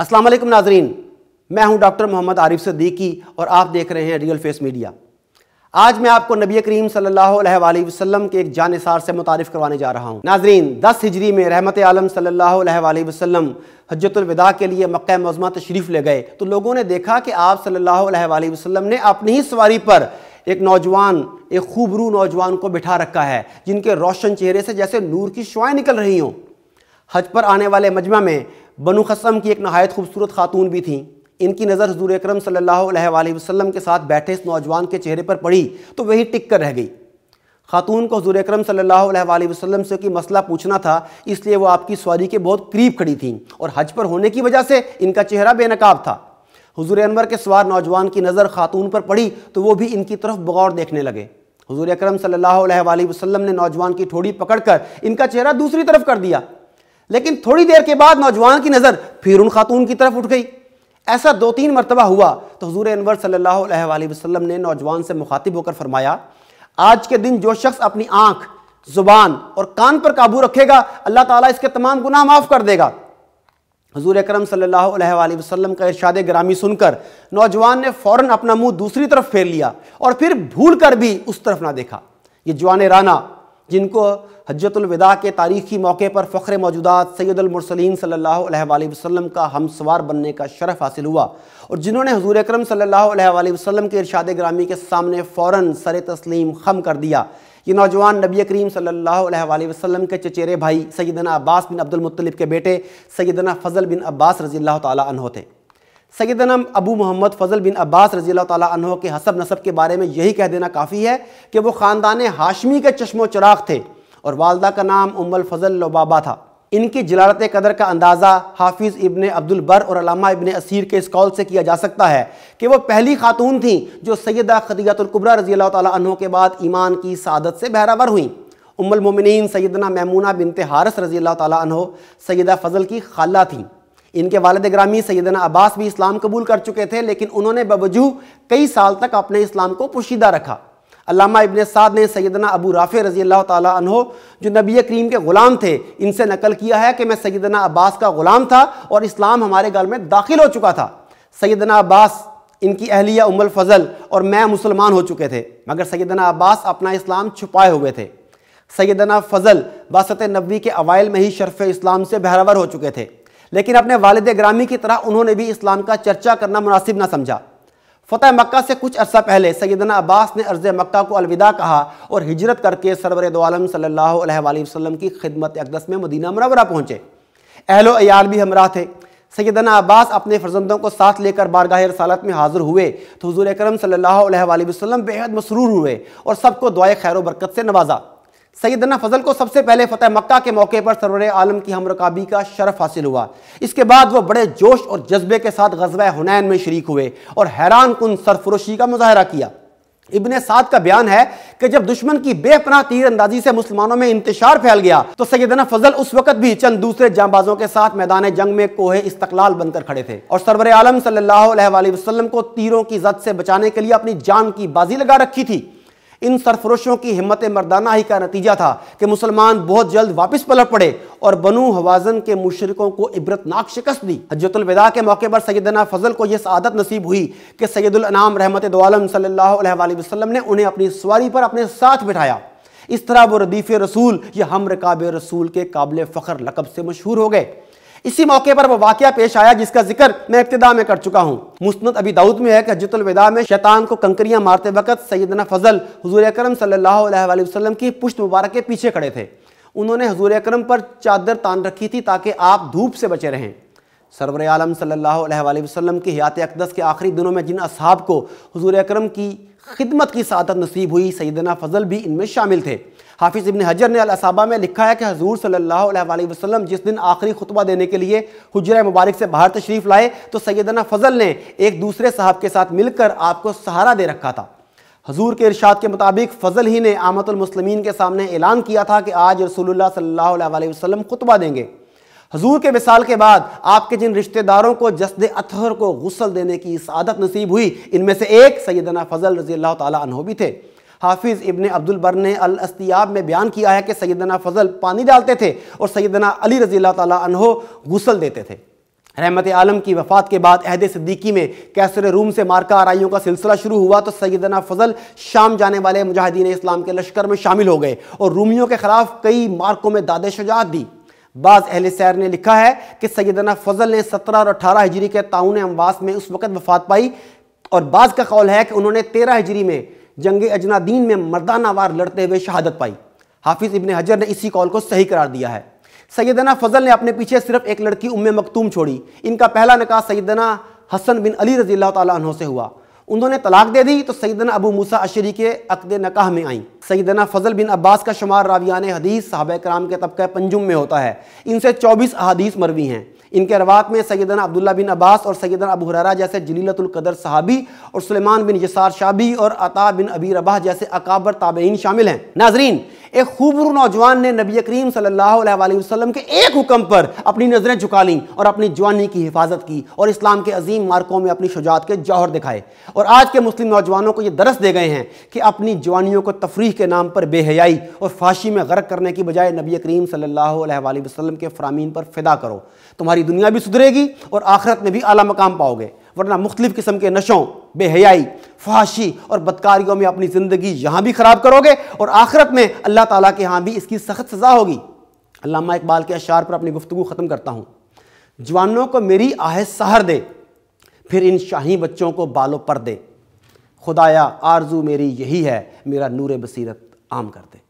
अस्सलाम वालेकुम नाजरीन मैं हूं डॉक्टर मोहम्मद आरिफ सदीकी और आप देख रहे हैं रियल फेस मीडिया आज मैं आपको नबी करीम सल्लल्लाहो अलैहि वसल्लम के एक जानिसार से मुतारफ़ करवाने जा रहा हूं नाजरीन दस हिजरी में रहमत आलम सल्लल्लाहु अलैहि वसल्लम के लिए मक् मजमा तशरीफ़ ले गए तो लोगों ने देखा कि आप सल्लल्लाहु अलैहि वसल्लम ने अपनी ही सवारी पर एक नौजवान एक खूबरू नौजवान को बिठा रखा है जिनके रोशन चेहरे से जैसे नूर की शुआएँ निकल रही हों हज पर आने वाले मजमा में बनु खसम की एक नहायत खूबसूरत खातून भी थी इनकी नज़र हजूर अक्रम सल्ला वसलम के साथ बैठे इस नौजवान के चेहरे पर पड़ी तो वही टिक कर रह गई खातून को हजूर अक्रम सल्ला वसलम से कि मसला पूछना था इसलिए वो आपकी सवारी के बहुत करीब खड़ी थी और हज पर होने की वजह से इनका चेहरा बेनकाब था हजूर अनवर के सवार नौजवान की नज़र खातून पर पड़ी तो वो भी इनकी तरफ बगौर देखने लगे हजूर अक्रम सल्ला वसलम ने नौजवान की ठोड़ी पकड़कर इनका चेहरा दूसरी तरफ कर दिया लेकिन थोड़ी देर के बाद नौजवान की नज़र फिर उन खातून की तरफ उठ गई ऐसा दो तीन मरतबा हुआ तो हजूर अनवर सल्ला वसलम ने नौजवान से मुखातिब होकर फरमाया आज के दिन जो शख्स अपनी आँख ज़ुबान और कान पर काबू रखेगा अल्लाह ताला इसके तमाम गुनाह माफ़ कर देगा हजूर अक्रम सल्लल्लाहु का इर्शाद ग्रामी सुनकर नौजवान ने फौरन अपना मुंह दूसरी तरफ फेर लिया और फिर भूल कर भी उस तरफ ना देखा ये जवान राना जिनको हजरतुलविदा के तारीख़ी मौके पर फ़ख्र मौजूदात सैदलमरसलीम सल्ला वसम का हमसवार बनने का शरफ़ हासिल हुआ और जिन्होंने हजूर अक्रम सल्ला वसम के इरशाद ग्रामी के सामने फ़ौर सर तस्लीम खम कर दिया ये नौजवान नबी करीम सल्ला वसम के चचेरे भाई सैदना अब्बास बिन अब्दुलमतलब के बेटे सैदना फ़जल बिन अब्बास रज़ील्ला तन होते थे सैदना अबू मोहम्मद फ़ज़ल बिन अब्बास रजी तन के हसब नसब के बारे में यही कह देना काफ़ी है कि वो ख़ानदान हाशमी के चश्मो चराग थे और वालदा का नाम उम्मल फ़ज़ल लोबाबा था इनकी जलालत कदर का अंदाज़ा हाफिज़ इबन अब्दुलबर और अलामा इबन असीर के इस कौल से किया जा सकता है कि वह पहली खातून थी जो सैदा खदीतुल्कुबरा रजी तह के बाद ईमान की सादत से बहरावर हुई उमल मोमिन सैदना मैमूना बिनत हारस रजी तह सैदा फ़ज़ल की खाला थी इनके वालद ग्रामी सैदना अब्बास भी इस्लाम कबूल कर चुके थे लेकिन उन्होंने बवजूह कई साल तक अपने इस्लाम को पोशीदा रखा अलामा इबन साद ने सैदना अबू राफ़े रज़ी अल्लाह तहो जो नबी करीम के ग़ुलाम थे इनसे नकल किया है कि मैं सैदना अब्बास का ग़ुलाम था और इस्लाम हमारे घर में दाखिल हो चुका था सैदना अब्बास इनकी अहलिया उमल फ़ज़ल और मैं मुसलमान हो चुके थे मगर सैदना अब्बास अपना इस्लाम छुपाए हुए थे सैदना फ़ज़ल बासत नबी के अवाइल में ही शरफ़ इस्लाम से बहरावर हो चुके थे लेकिन अपने वालद ग्रामी की तरह उन्होंने भी इस्लाम का चर्चा करना मुनासिब ना समझा फतेह मक्का से कुछ अरसा पहले सैदना अब्बास ने अर्ज़ मक्का को अलविदा कहा और हिजरत करके सरवर दोम सल्ला वसम की खिदमत अकदस में मदीना मरवरा पहुँचे अहलो अयाल भी हमरा थे सैदना अब्बास अपने फर्जंदों को साथ लेकर बारगाह रसालत में हाजिर हुए तो हजूर करम सल्ला वसम बेहद मसरूर हुए और सबको दुआ खैर वरकत से नवाजा सैदना फजल को सबसे पहले फतेह मक्का के मौके पर सरवर आलम की हमरकाबी का शरफ हासिल हुआ इसके बाद वह बड़े जोश और जज्बे के साथ गजब हुनैन में शरीक हुए और हैरान कन सरफरोशी का मुजाहरा किया इबन साद का बयान है कि जब दुश्मन की बेपनाह तीरंदाजी से मुसलमानों में इंतजार फैल गया तो सैदना फजल उस वक्त भी चंद दूसरे जाबाजों के साथ मैदान जंग में कोहे इस्तकलाल बनकर खड़े थे और सरवर आलम सल्ला वसलम को तीरों की जद से बचाने के लिए अपनी जान की बाजी लगा रखी थी इन सरफरोशों की हिम्मत मर्दाना ही का नतीजा था कि मुसलमान बहुत जल्द वापस पलट पड़े और बनु हवाजन के मुशरकों को इबरतनाक शिकस्त दी हजतुलविदा के मौके पर सैदना फजल को यह सदत नसीब हुई कि सैदुलनाम रहमत दोम वसल्लम ने उन्हें अपनी सवारी पर अपने साथ बिठाया इस तरह वो रदीफ़ रसूल या हम रकाब रसूल के काबिल फ़खर लकब से मशहूर हो गए इसी मौके पर वो वाक्य पेश आया जिसका जिक्र मैं इब्तदा में कर चुका हूँ मुस्त अभी दाऊद में है कि हजतुलविदा में शैतान को कंकरियां मारते वक्त सैदना फजल हजूर अक्रम सल्लल्लाहु की पुष्ट मुबारक के पीछे खड़े थे उन्होंने हजूर अक्रम पर चादर तान रखी थी ताकि आप धूप से बचे रहें सरवर आलम सल्ला वसलम की हयात अकदस के आखिरी दिनों में जिन असहाब को हजूर अक्रम की खिदमत की सादत नसीब हुई सैदना फजल भी इनमें शामिल थे हाफिज़ इबन हजर ने अलासाबा में लिखा है कि हजूर सल्ला वसलम जिस दिन आखिरी खुतबा देने के लिए हजर मुबारक से बाहर तशरीफ़ लाए तो सैदना फजल ने एक दूसरे साहब के साथ मिलकर आपको सहारा दे रखा था हजूर के इरशाद के मुताबिक फजल ही ने आमतुलमसलमिन के सामने ऐलान किया था कि आज रसोल्ला सल्ला वसलम खुतबा देंगे हजूर के मिसाल के बाद आपके जिन रिश्तेदारों को जसद अतहर को गुसल देने की इस आदत नसीब हुई इनमें से एक सैदना फजल रजी अल्लाह तहो भी थे हाफिज़ इबन अब्दुल बर ने अलस्तियाब में बयान किया है कि सैदना फजल पानी डालते थे और सैदना अली रजी अल्लाह तहो गुसल देते थे रहमत आलम की वफ़ात के बाद अहद सिद्दीकी में कैसर रूम से मार्का आरइयों का सिलसिला शुरू हुआ तो सैदना फजल शाम जाने वाले मुजाहिदीन इस्लाम के लश्कर में शामिल हो गए और रूमियों के ख़िलाफ़ कई मार्कों में दाद शजात दी बाज़ अहल सैर ने लिखा है कि सैदना फजल ने सत्रह और अठारह हिजरी के ताउन अमवास में उस वक़्त वफात पाई और बाज़ का कौल है कि उन्होंने तेरह हिजरी में जंग अजनादीन में मर्दाना वार लड़ते हुए शहादत पाई हाफिज़ इबन हजर ने इसी कौल को सही करार दिया है सैदना फजल ने अपने पीछे सिर्फ एक लड़की उम्म मकतूम छोड़ी इनका पहला निकाह सैदना हसन बिन अली रजील्ला तु से हुआ उन्होंने तलाक दे दी तो सईदना अबू मूसा अशरी के अकद नकाह में आई सईदना फजल बिन अब्बास का शुमार रावियान हदीस साहब कराम के तबका पंजुम में होता है इनसे चौबीस अदीस मरवी हैं इनके रवात में सैदना अब्दुल्ला बिन अब्बास और सैदना अबू हरारा जैसे जलीलतुल्कदर साहबी और सुलेमान बिन यसार शाबी और अता बिन अबी रबाह जैसे अकाबर ताबेन शामिल हैं नाजरीन एक खूबरू नौजवान ने नबी करीम सल्लल्लाहु अलैहि वसल्लम के एक हुक्म पर अपनी नज़रें झुका लीं और अपनी जवानी की हिफाजत की और इस्लाम के अजीम मार्कों में अपनी शुजात के जौहर दिखाए और आज के मुस्लिम नौजवानों को ये दरस दे गए हैं कि अपनी जवानियों को तफरीह के नाम पर बेहयाई और फाशी में गर्क करने की बजाय नबी करीम सल्ला वसलम के फ़रामीन पर फ़िदा करो तुम्हारी तुम्हारी दुनिया भी सुधरेगी और आखिरत में भी आला मकाम पाओगे वरना मुख्तलिफ़ किस्म के नशों बेहयाई फहाशी और बदकारियों में अपनी ज़िंदगी यहाँ भी ख़राब करोगे और आखिरत में अल्लाह ताला के यहाँ भी इसकी सख्त सज़ा होगी अल्लामा इकबाल के अशार पर अपनी गुफ्तु ख़त्म करता हूँ जवानों को मेरी आह सहर दे फिर इन शाही बच्चों को बालों पर दे खुदाया आरजू मेरी यही है मेरा नूर बसीरत आम कर दे